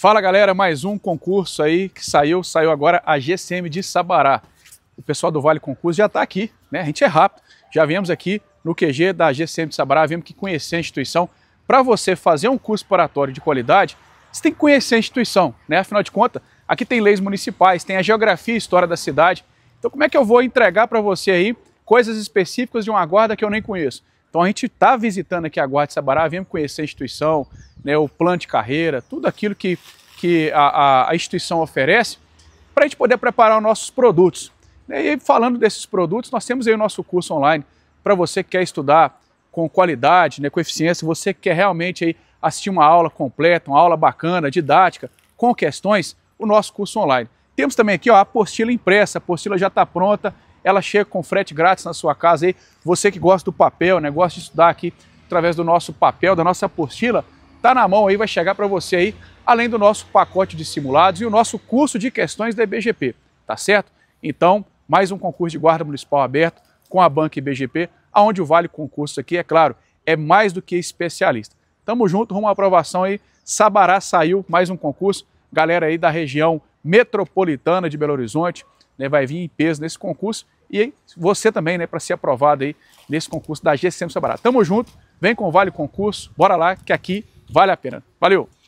Fala galera, mais um concurso aí que saiu, saiu agora a GCM de Sabará. O pessoal do Vale Concurso já está aqui, né? A gente é rápido, já viemos aqui no QG da GCM de Sabará, viemos que conhecer a instituição. Para você fazer um curso preparatório de qualidade, você tem que conhecer a instituição, né? Afinal de contas, aqui tem leis municipais, tem a geografia e história da cidade. Então como é que eu vou entregar para você aí coisas específicas de uma guarda que eu nem conheço? Então a gente está visitando aqui a Guarda de Sabará, viemos conhecer a instituição, né, o plano de carreira, tudo aquilo que, que a, a, instituição oferece, para a gente poder preparar nossos produtos. Né, e falando desses produtos, nós temos aí o nosso curso online para você que quer estudar com qualidade, né, com eficiência, você que quer realmente aí assistir uma aula completa, uma aula bacana, didática, com questões, o nosso curso online. Temos também aqui ó, a apostila impressa, a apostila já está pronta, ela chega com frete grátis na sua casa. aí Você que gosta do papel, né, gosta de estudar aqui através do nosso papel, da nossa apostila, tá na mão aí, vai chegar para você aí, além do nosso pacote de simulados e o nosso curso de questões da IBGP, tá certo? Então, mais um concurso de guarda municipal aberto com a Banca IBGP, aonde o Vale Concurso aqui, é claro, é mais do que especialista. Tamo junto, rumo à aprovação aí. Sabará saiu mais um concurso. Galera aí da região metropolitana de Belo Horizonte, né, vai vir em peso nesse concurso. E aí, você também, né, para ser aprovado aí nesse concurso da GCM Sabará. Tamo junto, vem com o Vale Concurso, bora lá, que aqui Vale a pena. Valeu!